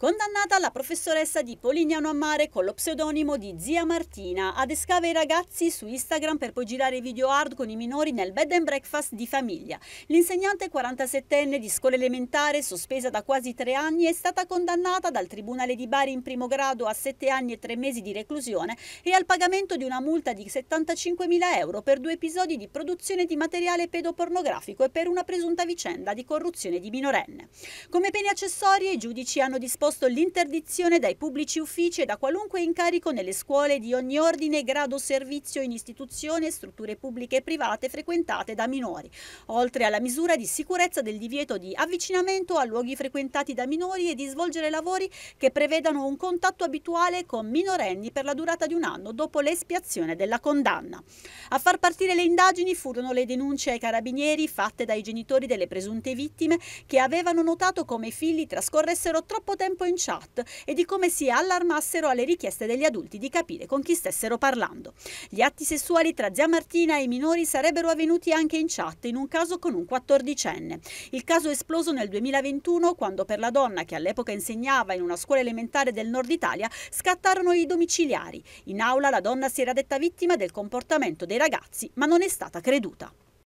condannata la professoressa di Polignano a Mare con lo pseudonimo di Zia Martina, adescava i ragazzi su Instagram per poi girare video hard con i minori nel bed and breakfast di famiglia. L'insegnante 47enne di scuola elementare, sospesa da quasi tre anni, è stata condannata dal Tribunale di Bari in primo grado a sette anni e tre mesi di reclusione e al pagamento di una multa di 75.000 euro per due episodi di produzione di materiale pedopornografico e per una presunta vicenda di corruzione di minorenne. Come pene accessorie i giudici hanno disposto imposto l'interdizione dai pubblici uffici e da qualunque incarico nelle scuole di ogni ordine, grado, servizio in istituzione strutture pubbliche e private frequentate da minori, oltre alla misura di sicurezza del divieto di avvicinamento a luoghi frequentati da minori e di svolgere lavori che prevedano un contatto abituale con minorenni per la durata di un anno dopo l'espiazione della condanna. A far partire le indagini furono le denunce ai carabinieri fatte dai genitori delle presunte vittime che avevano notato come i figli trascorressero troppo tempo tempo in chat e di come si allarmassero alle richieste degli adulti di capire con chi stessero parlando. Gli atti sessuali tra zia Martina e i minori sarebbero avvenuti anche in chat, in un caso con un 14enne. Il caso è esploso nel 2021 quando per la donna che all'epoca insegnava in una scuola elementare del nord Italia scattarono i domiciliari. In aula la donna si era detta vittima del comportamento dei ragazzi ma non è stata creduta.